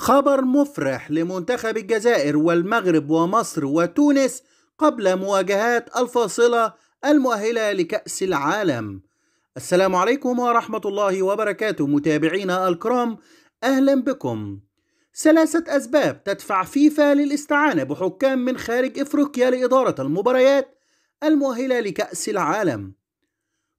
خبر مفرح لمنتخب الجزائر والمغرب ومصر وتونس قبل مواجهات الفاصلة المؤهلة لكأس العالم. السلام عليكم ورحمة الله وبركاته متابعينا الكرام أهلا بكم. ثلاثة أسباب تدفع فيفا للاستعانة بحكام من خارج إفريقيا لإدارة المباريات المؤهلة لكأس العالم.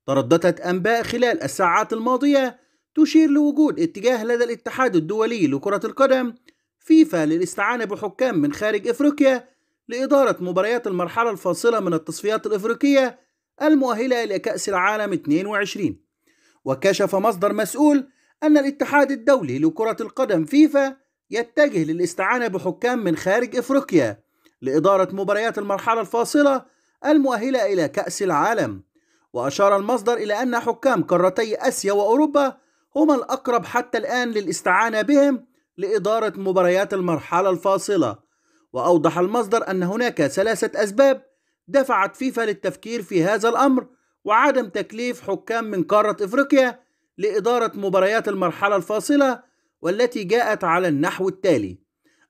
ترددت أنباء خلال الساعات الماضية تشير لوجود اتجاه لدى الاتحاد الدولي لكرة القدم فيفا للاستعانة بحكام من خارج افريقيا لإدارة مباريات المرحلة الفاصلة من التصفيات الافريقية المؤهلة إلى كأس العالم 22 وكشف مصدر مسؤول أن الاتحاد الدولي لكرة القدم فيفا يتجه للاستعانة بحكام من خارج افريقيا لإدارة مباريات المرحلة الفاصلة المؤهلة إلى كأس العالم وأشار المصدر إلى أن حكام قارتي آسيا وأوروبا هما الأقرب حتى الآن للاستعانة بهم لإدارة مباريات المرحلة الفاصلة وأوضح المصدر أن هناك ثلاثة أسباب دفعت فيفا للتفكير في هذا الأمر وعدم تكليف حكام من قارة إفريقيا لإدارة مباريات المرحلة الفاصلة والتي جاءت على النحو التالي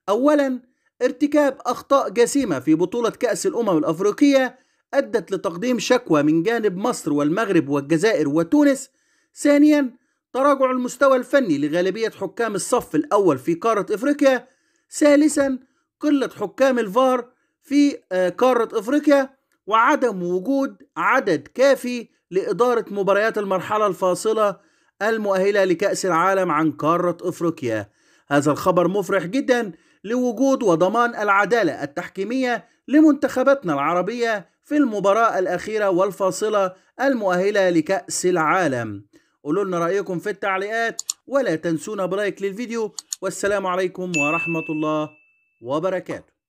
أولا ارتكاب أخطاء جسيمة في بطولة كأس الأمم الأفريقية أدت لتقديم شكوى من جانب مصر والمغرب والجزائر وتونس ثانيا تراجع المستوى الفني لغالبية حكام الصف الأول في قارة إفريقيا ثالثا قلة حكام الفار في آه، قارة إفريقيا وعدم وجود عدد كافي لإدارة مباريات المرحلة الفاصلة المؤهلة لكأس العالم عن قارة إفريقيا هذا الخبر مفرح جدا لوجود وضمان العدالة التحكيمية لمنتخباتنا العربية في المباراة الأخيرة والفاصلة المؤهلة لكأس العالم قولوا لنا رايكم في التعليقات ولا تنسونا برايك للفيديو والسلام عليكم ورحمه الله وبركاته